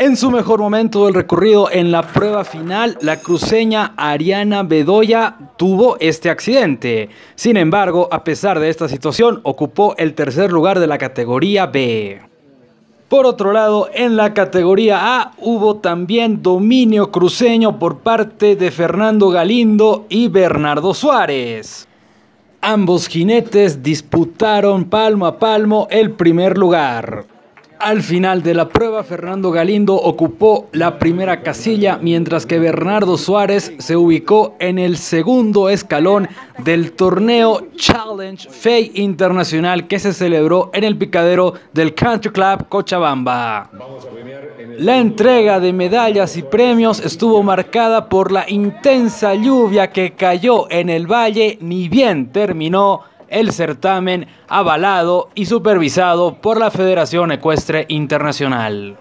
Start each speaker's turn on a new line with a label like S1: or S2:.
S1: En su mejor momento del recorrido en la prueba final, la cruceña Ariana Bedoya tuvo este accidente. Sin embargo, a pesar de esta situación, ocupó el tercer lugar de la categoría B. Por otro lado, en la categoría A hubo también dominio cruceño por parte de Fernando Galindo y Bernardo Suárez. Ambos jinetes disputaron palmo a palmo el primer lugar. Al final de la prueba, Fernando Galindo ocupó la primera casilla, mientras que Bernardo Suárez se ubicó en el segundo escalón del torneo
S2: Challenge
S1: FEI Internacional que se celebró en el picadero del Country Club Cochabamba. La entrega de medallas y premios estuvo marcada por la intensa lluvia que cayó en el valle, ni bien terminó el certamen avalado y supervisado por la Federación Ecuestre Internacional.